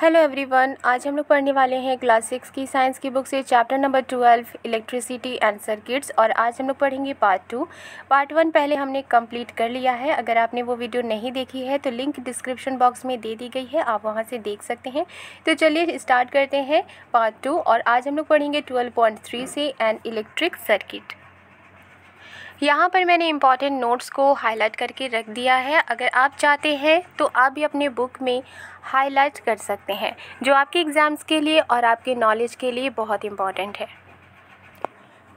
Hello everyone आज हम लोग पढ़ने वाले हैं क्लास सिक्स की साइंस की बुक से chapter number twelve electricity and circuits और आज हम लोग पढ़ेंगे पार्ट टू पार्ट वन पहले हमने कंप्लीट कर लिया है अगर आपने वो वीडियो नहीं देखी है तो लिंक डिस्क्रिप्शन बॉक्स में दे दी गई है आप वहाँ से देख सकते हैं तो चलिए स्टार्ट करते हैं पार्ट टू और आज हम लोग पढ़ेंगे ट्वेल्व से एंड इलेक्ट्रिक सर्किट यहाँ पर मैंने इम्पॉर्टेंट नोट्स को हाईलाइट करके रख दिया है अगर आप चाहते हैं तो आप भी अपने बुक में हाईलाइट कर सकते हैं जो आपके एग्ज़ाम्स के लिए और आपके नॉलेज के लिए बहुत इम्पॉर्टेंट है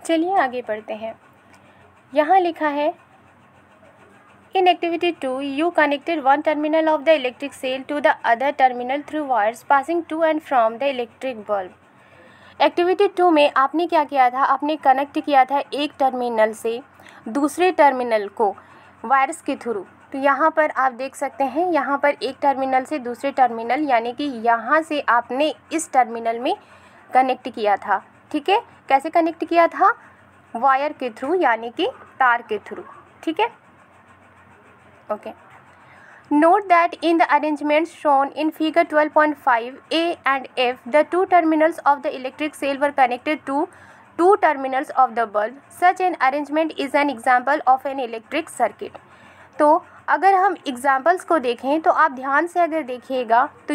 चलिए आगे बढ़ते हैं यहाँ लिखा है in activity two you connected one terminal of the electric cell to the other terminal through wires passing to and from the electric bulb activity two में आपने क्या किया था आपने कनेक्ट किया था एक टर्मिनल से दूसरे टर्मिनल को वायरस के थ्रू तो यहाँ पर आप देख सकते हैं यहाँ पर एक टर्मिनल से दूसरे टर्मिनल यानी कि यहाँ से आपने इस टर्मिनल में कनेक्ट किया था ठीक है कैसे कनेक्ट किया था वायर के थ्रू यानी कि तार के थ्रू ठीक है okay note that in the arrangement shown in figure 12.5 A and F the two terminals of the electric cell were connected to two terminals of the bulb. Such an arrangement is an example of an electric circuit. तो अगर हम examples को देखें तो आप ध्यान से अगर देखिएगा तो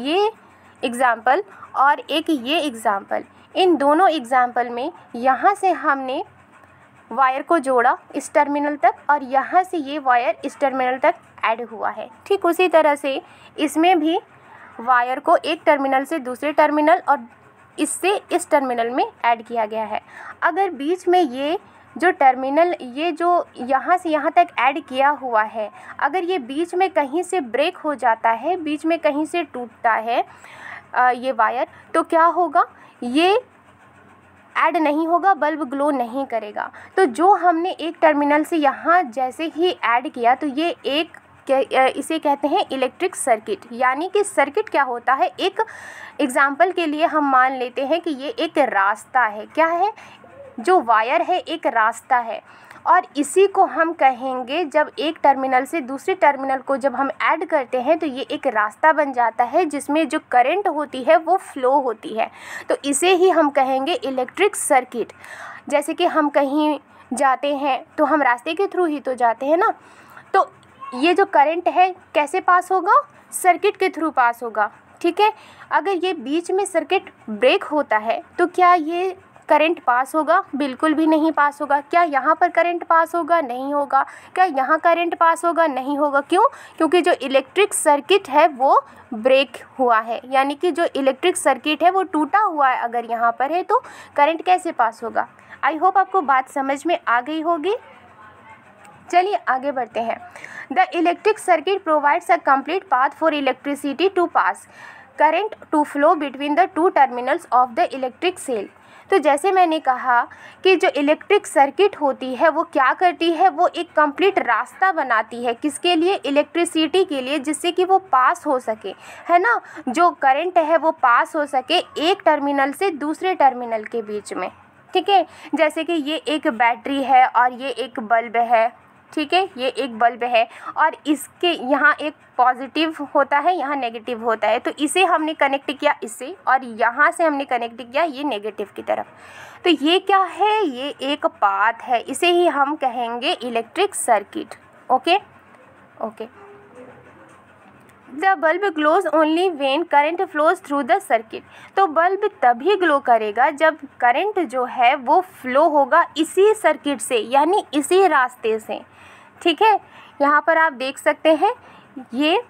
ये एग्ज़ाम्पल और एक ये एग्ज़ाम्पल इन दोनों एग्ज़ाम्पल में यहाँ से हमने वायर को जोड़ा इस टर्मिनल तक और यहाँ से ये वायर इस टर्मिनल तक ऐड हुआ है ठीक उसी तरह से इसमें भी वायर को एक टर्मिनल से दूसरे टर्मिनल और इससे इस टर्मिनल में ऐड किया गया है अगर बीच में ये जो टर्मिनल ये जो यहाँ से यहाँ तक ऐड किया हुआ है अगर ये बीच में कहीं से ब्रेक हो जाता है बीच में कहीं से टूटता है आ, ये वायर तो क्या होगा ये ऐड नहीं होगा बल्ब ग्लो नहीं करेगा तो जो हमने एक टर्मिनल से यहाँ जैसे ही ऐड किया तो ये एक इसे कहते हैं इलेक्ट्रिक सर्किट यानी कि सर्किट क्या होता है एक एग्ज़ाम्पल के लिए हम मान लेते हैं कि ये एक रास्ता है क्या है जो वायर है एक रास्ता है और इसी को हम कहेंगे जब एक टर्मिनल से दूसरे टर्मिनल को जब हम ऐड करते हैं तो ये एक रास्ता बन जाता है जिसमें जो करंट होती है वो फ्लो होती है तो इसे ही हम कहेंगे इलेक्ट्रिक सर्किट जैसे कि हम कहीं जाते हैं तो हम रास्ते के थ्रू ही तो जाते हैं ना ये जो करंट है कैसे पास होगा सर्किट के थ्रू पास होगा ठीक है अगर ये बीच में सर्किट ब्रेक होता है तो क्या ये करंट पास होगा बिल्कुल भी नहीं पास होगा क्या यहाँ पर करंट पास होगा नहीं होगा क्या यहाँ करंट पास होगा नहीं होगा क्यों क्योंकि जो इलेक्ट्रिक सर्किट है वो ब्रेक हुआ है यानी कि जो इलेक्ट्रिक सर्किट है वो टूटा हुआ है अगर यहाँ पर है तो करंट कैसे पास होगा आई होप आपको बात समझ में आ गई होगी चलिए आगे बढ़ते हैं the electric circuit provides a complete path for electricity to pass current to flow between the two terminals of the electric cell तो जैसे मैंने कहा कि जो इलेक्ट्रिक सर्किट होती है वो क्या करती है वो एक कंप्लीट रास्ता बनाती है किसके लिए इलेक्ट्रिसिटी के लिए जिससे कि वो पास हो सके है ना जो करंट है वो पास हो सके एक टर्मिनल से दूसरे टर्मिनल के बीच में ठीक है जैसे कि ये एक बैटरी है और ये एक बल्ब है ठीक है ये एक बल्ब है और इसके यहाँ एक पॉजिटिव होता है यहाँ नेगेटिव होता है तो इसे हमने कनेक्ट किया इससे और यहाँ से हमने कनेक्ट किया ये नेगेटिव की तरफ तो ये क्या है ये एक पाथ है इसे ही हम कहेंगे electric circuit okay okay the bulb glows only when current flows through the circuit तो बल्ब तभी ग्लो करेगा जब करेंट जो है वो फ्लो होगा इसी सर्किट से यानी इसी रास्ते से ठीक है यहाँ पर आप देख सकते हैं ये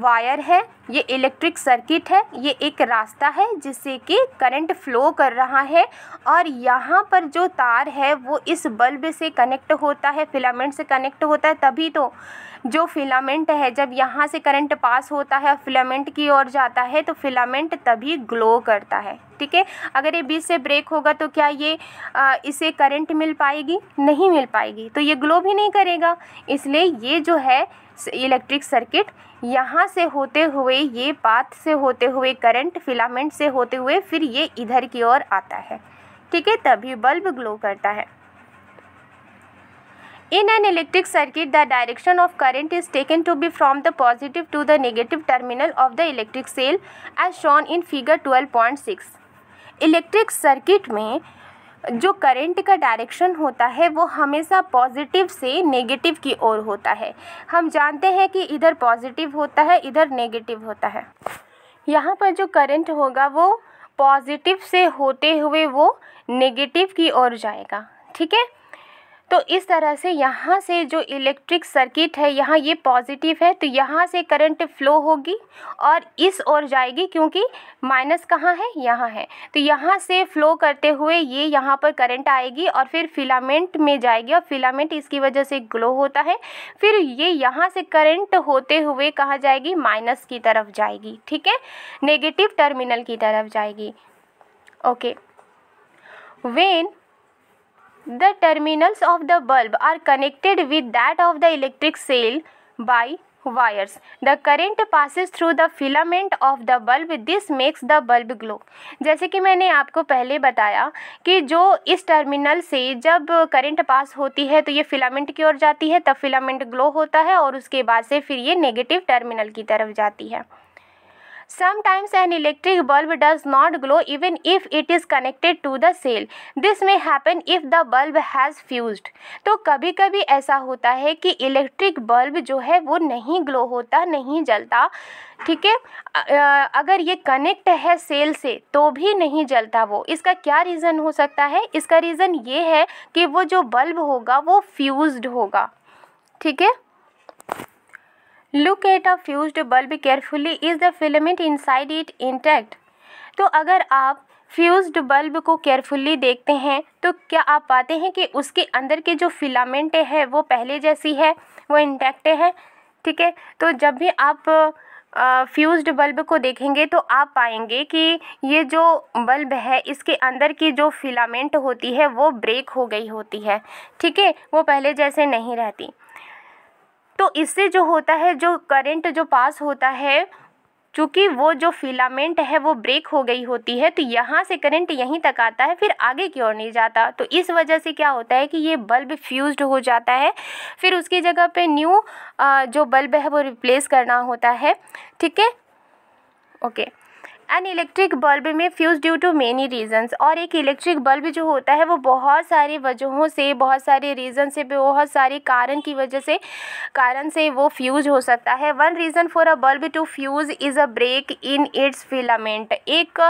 वायर है ये इलेक्ट्रिक सर्किट है ये एक रास्ता है जिससे कि करंट फ्लो कर रहा है और यहाँ पर जो तार है वो इस बल्ब से कनेक्ट होता है फिलामेंट से कनेक्ट होता है तभी तो जो फिलामेंट है जब यहाँ से करंट पास होता है फिलामेंट की ओर जाता है तो फिलामेंट तभी ग्लो करता है ठीक है अगर ये बीच से ब्रेक होगा तो क्या ये आ, इसे करंट मिल पाएगी नहीं मिल पाएगी तो ये ग्लो भी नहीं करेगा इसलिए ये जो है इलेक्ट्रिक सर्किट यहाँ से होते हुए ये पाथ से होते हुए करंट फिलामेंट से होते हुए फिर ये इधर की ओर आता है ठीक है तभी बल्ब ग्लो करता है In an electric circuit, the direction of current is taken to be from the positive to the negative terminal of the electric cell as shown in figure 12.6. Electric circuit में जो current का direction होता है वो हमेशा positive से negative की ओर होता है हम जानते हैं कि इधर पॉजिटिव होता है इधर नेगेटिव होता है यहाँ पर जो करंट होगा वो पॉजिटिव से होते हुए वो नेगेटिव की ओर जाएगा ठीक है तो इस तरह से यहाँ से जो इलेक्ट्रिक सर्किट है यहाँ ये पॉजिटिव है तो यहाँ से करंट फ्लो होगी और इस ओर जाएगी क्योंकि माइनस कहाँ है यहाँ है तो यहाँ से फ्लो करते हुए ये यहाँ पर करंट आएगी और फिर फिलामेंट में जाएगी और फिलामेंट इसकी वजह से ग्लो होता है फिर ये यहाँ से करंट होते हुए कहाँ जाएगी माइनस की तरफ जाएगी ठीक है नेगेटिव टर्मिनल की तरफ जाएगी okay when the terminals of the bulb are connected with that of the electric cell by wires the current passes through the filament of the bulb this makes the bulb glow जैसे कि मैंने आपको पहले बताया कि जो इस terminal से जब करेंट पास होती है तो ये फिलामेंट की ओर जाती है तब फिलामेंट ग्लो होता है और उसके बाद से फिर ये नेगेटिव टर्मिनल की तरफ जाती है Sometimes an electric bulb does not glow even if it is connected to the cell this may happen if the bulb has fuse तो कभी कभी ऐसा होता है कि इलेक्ट्रिक बल्ब जो है वो नहीं ग्लो होता नहीं जलता ठीक है अगर ये कनेक्ट है सेल से तो भी नहीं जलता वो इसका क्या रीज़न हो सकता है इसका रीज़न ये है कि वो जो बल्ब होगा वो फ्यूज होगा ठीक है look at a fused bulb carefully is the filament inside it intact तो अगर आप फ्यूज्ड बल्ब को केयरफुली देखते हैं तो क्या आप पाते हैं कि उसके अंदर के जो फिलामेंट है वो पहले जैसी है वो इंटैक्ट है ठीक है तो जब भी आप फ्यूज्ड बल्ब को देखेंगे तो आप पाएंगे कि ये जो बल्ब है इसके अंदर की जो फिलामेंट होती है वो ब्रेक हो गई होती है ठीक है वो पहले जैसे नहीं रहती तो इससे जो होता है जो करंट जो पास होता है चूँकि वो जो फिलामेंट है वो ब्रेक हो गई होती है तो यहाँ से करंट यहीं तक आता है फिर आगे की ओर नहीं जाता तो इस वजह से क्या होता है कि ये बल्ब फ्यूज्ड हो जाता है फिर उसकी जगह पे न्यू जो बल्ब है वो रिप्लेस करना होता है ठीक है ओके एन इलेक्ट्रिक बल्ब में fuse due to many reasons और एक इलेक्ट्रिक बल्ब जो होता है वो बहुत सारी वजहों से बहुत सारे रीज़न से बहुत सारे कारण की वजह से कारण से वो फ्यूज़ हो सकता है one reason for a bulb to fuse is a break in its filament एक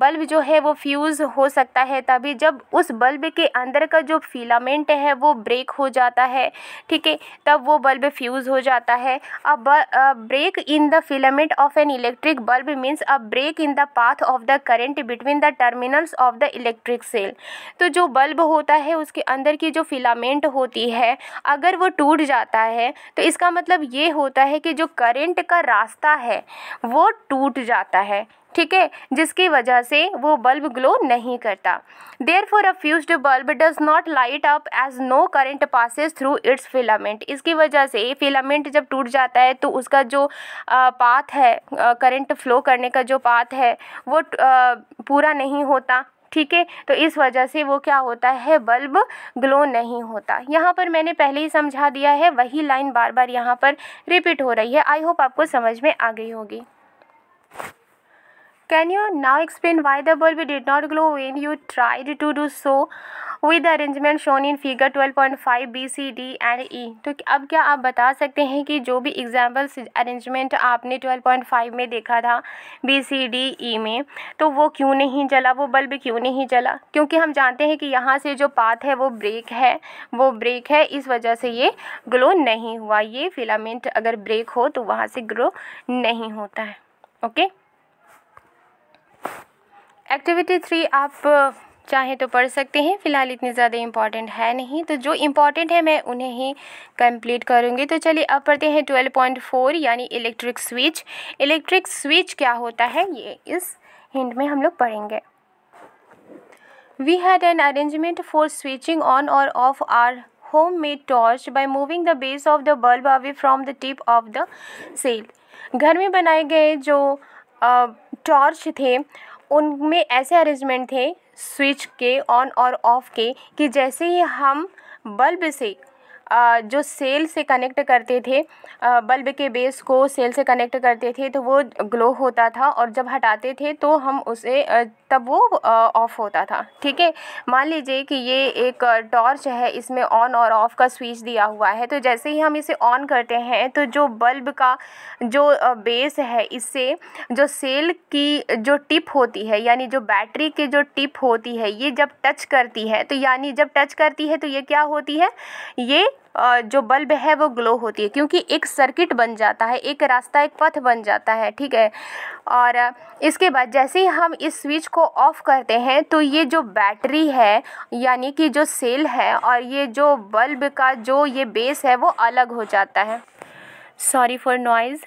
बल्ब जो है वो फ्यूज़ हो सकता है तभी जब उस बल्ब के अंदर का जो फिलामेंट है वो ब्रेक हो जाता है ठीक है तब वो बल्ब फ्यूज़ हो जाता है a break in the filament of an electric bulb means a break in the path of the current between the terminals of the electric cell तो जो बल्ब होता है उसके अंदर की जो फिलामेंट होती है अगर वो टूट जाता है तो इसका मतलब ये होता है कि जो करेंट का रास्ता है वो टूट जाता है ठीक है जिसकी वजह से वो बल्ब ग्लो नहीं करता therefore a fuse bulb does not light up as no current passes through its filament इसकी वजह से फिलामेंट जब टूट जाता है तो उसका जो पाथ है करंट फ्लो करने का जो पाथ है वो पूरा नहीं होता ठीक है तो इस वजह से वो क्या होता है बल्ब ग्लो नहीं होता यहाँ पर मैंने पहले ही समझा दिया है वही लाइन बार बार यहाँ पर रिपीट हो रही है आई होप आपको समझ में आ गई होगी can you now explain why the bulb did not glow when you tried to do so with arrangement shown in figure twelve point five B C D and E तो अब क्या आप बता सकते हैं कि जो भी एग्जाम्पल्स अरेंजमेंट आपने ट्वेल्व पॉइंट फाइव में देखा था बी सी डी ई में तो वो क्यों नहीं जला वो बल्ब क्यों नहीं जला क्योंकि हम जानते हैं कि यहाँ से जो पाथ है वो ब्रेक है वो ब्रेक है इस वजह से ये ग्लो नहीं हुआ ये फिलामेंट अगर ब्रेक हो तो वहाँ से ग्लो नहीं होता है ओके okay? एक्टिविटी थ्री आप चाहें तो पढ़ सकते हैं फिलहाल इतनी ज़्यादा इम्पॉर्टेंट है नहीं तो जो इम्पॉर्टेंट है मैं उन्हें ही कंप्लीट करूँगी तो चलिए अब पढ़ते हैं ट्वेल्व पॉइंट फोर यानी इलेक्ट्रिक स्विच इलेक्ट्रिक स्विच क्या होता है ये इस हिंट में हम लोग पढ़ेंगे we had an arrangement for switching on और off our home made torch by moving the base of the bulb away from the tip of the cell घर में बनाए गए जो टॉर्च थे उनमें ऐसे अरेंजमेंट थे स्विच के ऑन और ऑफ़ के कि जैसे ही हम बल्ब से जो सेल से कनेक्ट करते थे बल्ब के बेस को सेल से कनेक्ट करते थे तो वो ग्लो होता था और जब हटाते थे तो हम उसे तब वो ऑफ़ होता था ठीक है मान लीजिए कि ये एक टॉर्च है इसमें ऑन और ऑफ़ का स्विच दिया हुआ है तो जैसे ही हम इसे ऑन करते हैं तो जो बल्ब का जो बेस है इससे जो सेल की जो टिप होती है यानी जो बैटरी की जो टिप होती है ये जब टच करती है तो यानी जब टच करती है तो ये क्या होती है ये जो बल्ब है वो ग्लो होती है क्योंकि एक सर्किट बन जाता है एक रास्ता एक पथ बन जाता है ठीक है और इसके बाद जैसे ही हम इस स्विच को ऑफ़ करते हैं तो ये जो बैटरी है यानी कि जो सेल है और ये जो बल्ब का जो ये बेस है वो अलग हो जाता है सॉरी फॉर नॉइज़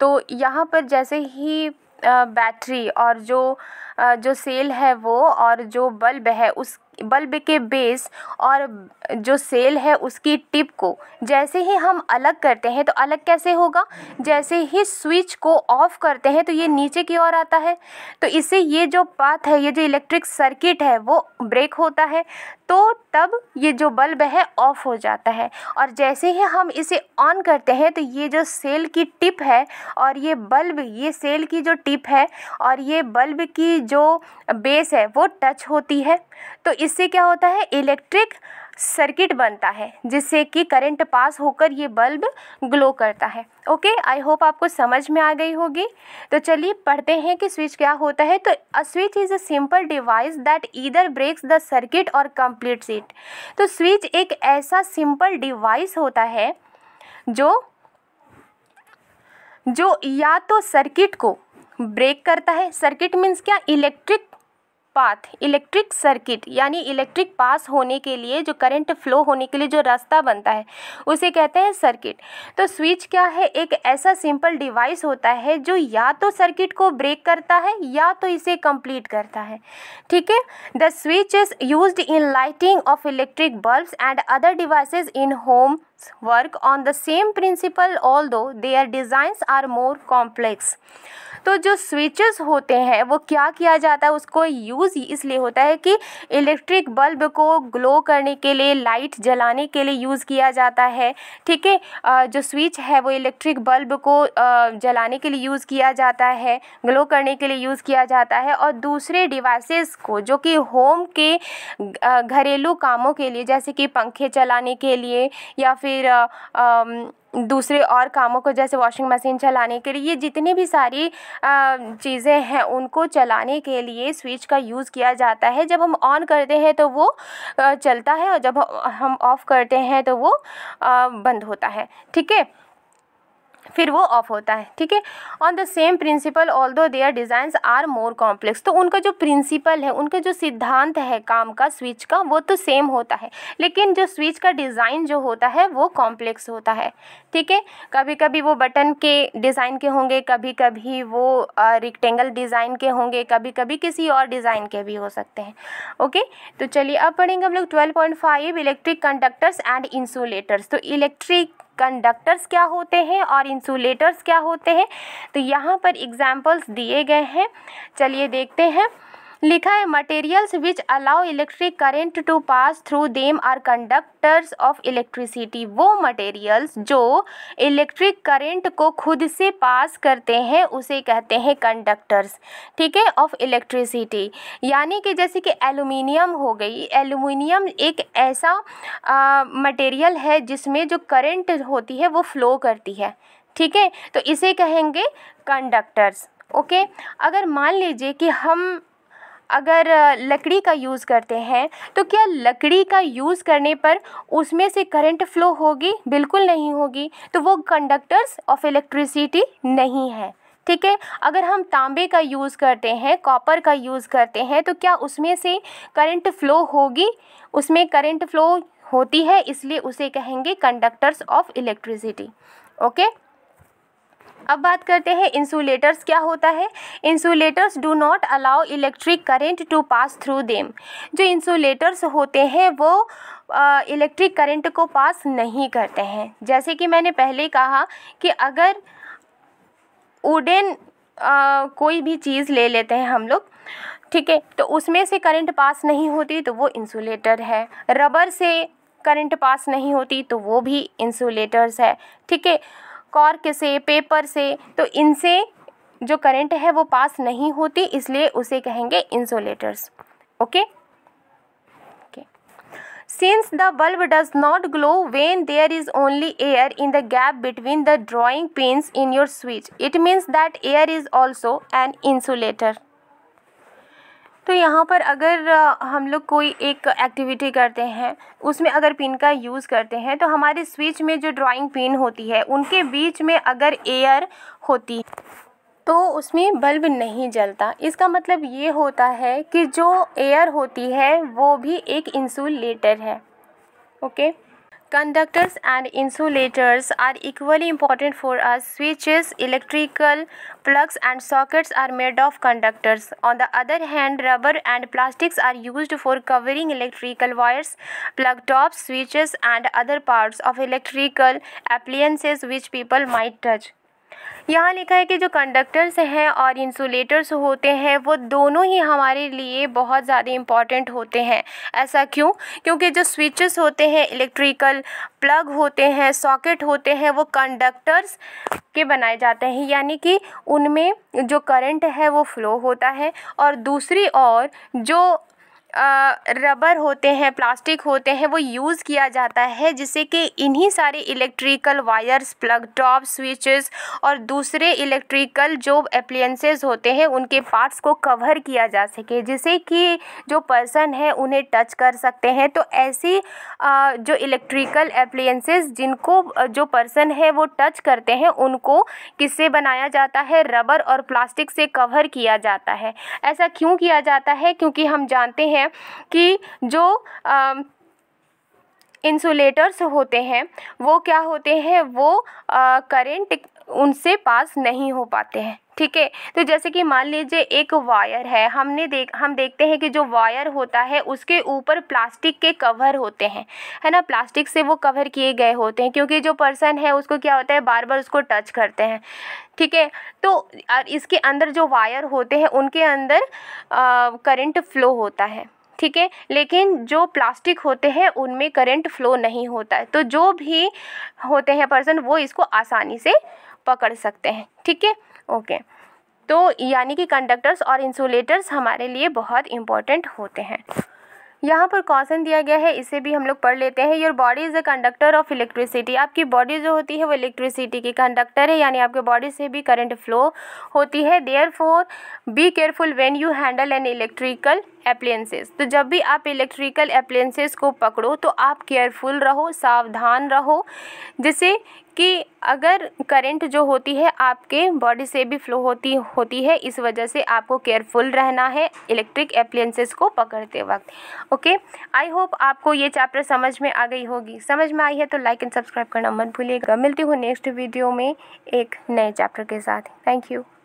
तो यहाँ पर जैसे ही बैटरी और जो जो सेल है वो और जो बल्ब है उस बल्ब के बेस और जो सेल है उसकी टिप को जैसे ही हम अलग करते हैं तो अलग कैसे होगा जैसे ही स्विच को ऑफ करते हैं तो ये नीचे की ओर आता है तो इससे ये जो पाथ है ये जो इलेक्ट्रिक सर्किट है वो ब्रेक होता है तो तब ये जो बल्ब है ऑफ हो जाता है और जैसे ही हम इसे ऑन करते हैं तो ये जो सेल की टिप है और ये बल्ब ये सेल की जो टिप है और ये बल्ब की जो बेस है वो टच होती है तो इससे क्या होता है इलेक्ट्रिक सर्किट बनता है जिससे कि करंट पास होकर ये बल्ब ग्लो करता है ओके आई होप आपको समझ में आ गई होगी तो चलिए पढ़ते हैं कि स्विच क्या होता है तो a switch is a simple device that either breaks the circuit or complete it तो स्विच एक ऐसा सिंपल डिवाइस होता है जो जो या तो सर्किट को ब्रेक करता है सर्किट मीन्स क्या इलेक्ट्रिक पाथ इलेक्ट्रिक सर्किट यानी इलेक्ट्रिक पास होने के लिए जो करंट फ्लो होने के लिए जो रास्ता बनता है उसे कहते हैं सर्किट तो स्विच क्या है एक ऐसा सिंपल डिवाइस होता है जो या तो सर्किट को ब्रेक करता है या तो इसे कंप्लीट करता है ठीक है the switch is use in lighting of electric bulbs and other devices in home work on the same principle although their designs are more complex तो जो स्विचेस होते हैं वो क्या किया जाता है उसको यूज़ इसलिए होता है कि इलेक्ट्रिक बल्ब को ग्लो करने के लिए लाइट जलाने के लिए यूज़ किया जाता है ठीक है जो स्विच है वो इलेक्ट्रिक बल्ब को जलाने के लिए यूज़ किया जाता है ग्लो करने के लिए यूज़ किया जाता है और दूसरे डिवाइसेस को जो कि होम के घरेलू कामों के लिए जैसे कि पंखे चलाने के लिए या फिर दूसरे और कामों को जैसे वॉशिंग मशीन चलाने के लिए जितनी भी सारी चीज़ें हैं उनको चलाने के लिए स्विच का यूज़ किया जाता है जब हम ऑन करते हैं तो वो चलता है और जब हम ऑफ़ करते हैं तो वो बंद होता है ठीक है फिर वो ऑफ होता है ठीक है on the same principle although their designs are more complex तो उनका जो प्रिंसिपल है उनका जो सिद्धांत है काम का स्विच का वो तो सेम होता है लेकिन जो स्विच का डिज़ाइन जो होता है वो कॉम्प्लेक्स होता है ठीक है कभी कभी वो बटन के डिज़ाइन के होंगे कभी कभी वो रिक्टेंगल डिज़ाइन के होंगे कभी कभी किसी और डिज़ाइन के भी हो सकते हैं ओके तो चलिए अब पढ़ेंगे हम लोग twelve point five electric conductors and insulators तो इलेक्ट्रिक कंडक्टर्स क्या होते हैं और इंसुलेटर्स क्या होते हैं तो यहाँ पर एग्जाम्पल्स दिए गए हैं चलिए देखते हैं लिखा है materials which allow electric current to pass through them are conductors of electricity वो मटेरियल्स जो इलेक्ट्रिक करेंट को खुद से पास करते हैं उसे कहते हैं कंडक्टर्स ठीक है ऑफ इलेक्ट्रिसिटी यानी कि जैसे कि एलुमिनियम हो गई एलुमिनियम एक ऐसा मटेरियल है जिसमें जो करेंट होती है वो फ्लो करती है ठीक है तो इसे कहेंगे कंडक्टर्स ओके अगर मान लीजिए कि हम अगर लकड़ी का यूज़ करते हैं तो क्या लकड़ी का यूज़ करने पर उसमें से करंट फ्लो होगी बिल्कुल नहीं होगी तो वो कंडक्टर्स ऑफ इलेक्ट्रिसिटी नहीं है ठीक है अगर हम तांबे का यूज़ करते हैं कॉपर का यूज़ करते हैं तो क्या उसमें से करंट फ्लो होगी उसमें करंट फ्लो होती है इसलिए उसे कहेंगे कंडक्टर्स ऑफ इलेक्ट्रिसिटी ओके अब बात करते हैं इंसुलेटर्स क्या होता है insulators do not allow electric current to pass through them जो इंसुलेटर्स होते हैं वो इलेक्ट्रिक करंट को पास नहीं करते हैं जैसे कि मैंने पहले कहा कि अगर उडेन कोई भी चीज़ ले लेते हैं हम लोग ठीक है तो उसमें से करंट पास नहीं होती तो वो इंसुलेटर है रबर से करंट पास नहीं होती तो वो भी इंसुलेटर्स है ठीक है कॉर्क से पेपर से तो इनसे जो करंट है वो पास नहीं होती इसलिए उसे कहेंगे insulators okay since the bulb does not glow when there is only air in the gap between the drawing pins in your switch it means that air is also an insulator तो यहाँ पर अगर हम लोग कोई एक activity करते हैं उसमें अगर पिन का यूज़ करते हैं तो हमारे स्विच में जो ड्राइंग पिन होती है उनके बीच में अगर एयर होती तो उसमें बल्ब नहीं जलता इसका मतलब ये होता है कि जो एयर होती है वो भी एक इंसुलेटर है okay Conductors and insulators are equally important for us. Switches, electrical plugs and sockets are made of conductors. On the other hand, rubber and plastics are used for covering electrical wires, plug tops, switches and other parts of electrical appliances which people might touch. यहाँ लिखा है कि जो conductors हैं और insulators होते हैं वो दोनों ही हमारे लिए बहुत ज़्यादा इम्पॉर्टेंट होते हैं ऐसा क्यों क्योंकि जो स्विचेस होते हैं इलेक्ट्रिकल प्लग होते हैं सॉकेट होते हैं वो कंडक्टर्स के बनाए जाते हैं यानी कि उनमें जो करंट है वो फ्लो होता है और दूसरी और जो रबर होते हैं प्लास्टिक होते हैं वो यूज़ किया जाता है जिससे कि इन्हीं सारे electrical wires plug top switches और दूसरे इलेक्ट्रिकल जो एप्लियंसेस होते हैं उनके पार्ट्स को कवर किया जा सके जिससे कि जो पर्सन है उन्हें टच कर सकते हैं तो ऐसी जो इलेक्ट्रिकल एप्लियंसेस जिनको जो पर्सन है वो टच करते हैं उनको किससे बनाया जाता है रबर और प्लास्टिक से कवर किया जाता है ऐसा क्यों किया जाता है क्योंकि हम जानते हैं है कि जो इंसुलेटर्स होते हैं वो क्या होते हैं वो करेंट उनसे पास नहीं हो पाते हैं ठीक है तो जैसे कि मान लीजिए एक वायर है हमने देख हम देखते हैं कि जो वायर होता है उसके ऊपर प्लास्टिक के कवर होते हैं है ना प्लास्टिक से वो कवर किए गए होते हैं क्योंकि जो पर्सन है उसको क्या होता है बार बार उसको टच करते हैं ठीक है तो इसके अंदर जो वायर होते हैं उनके अंदर करंट फ्लो होता है ठीक है लेकिन जो प्लास्टिक होते हैं उनमें करंट फ्लो नहीं होता है तो जो भी होते हैं पर्सन वो इसको आसानी से पकड़ सकते हैं ठीक है ओके तो यानी कि कंडक्टर्स और इंसुलेटर्स हमारे लिए बहुत इंपॉर्टेंट होते हैं यहाँ पर क्वेश्चन दिया गया है इसे भी हम लोग पढ़ लेते हैं your body is a conductor of electricity आपकी बॉडी जो होती है वो इलेक्ट्रिसिटी की कंडक्टर है यानी आपके बॉडी से भी करंट फ्लो होती है therefore be careful when you handle an electrical appliances तो जब भी आप इलेक्ट्रिकल अप्लायंसेस को पकड़ो तो आप केयरफुल रहो सावधान रहो जिससे कि अगर करंट जो होती है आपके बॉडी से भी फ्लो होती होती है इस वजह से आपको केयरफुल रहना है इलेक्ट्रिक अप्लायंसेस को पकड़ते वक्त ओके आई होप आपको ये चैप्टर समझ में आ गई होगी समझ में आई है तो लाइक एंड सब्सक्राइब करना मत भूलिएगा मिलती हूँ नेक्स्ट वीडियो में एक नए चैप्टर के साथ थैंक यू